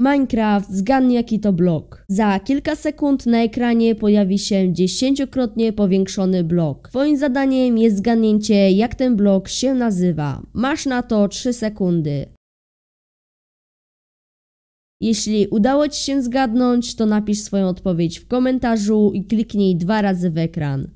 Minecraft zgadnij jaki to blok. Za kilka sekund na ekranie pojawi się dziesięciokrotnie powiększony blok. Twoim zadaniem jest zgadnięcie jak ten blok się nazywa. Masz na to 3 sekundy. Jeśli udało Ci się zgadnąć, to napisz swoją odpowiedź w komentarzu i kliknij dwa razy w ekran.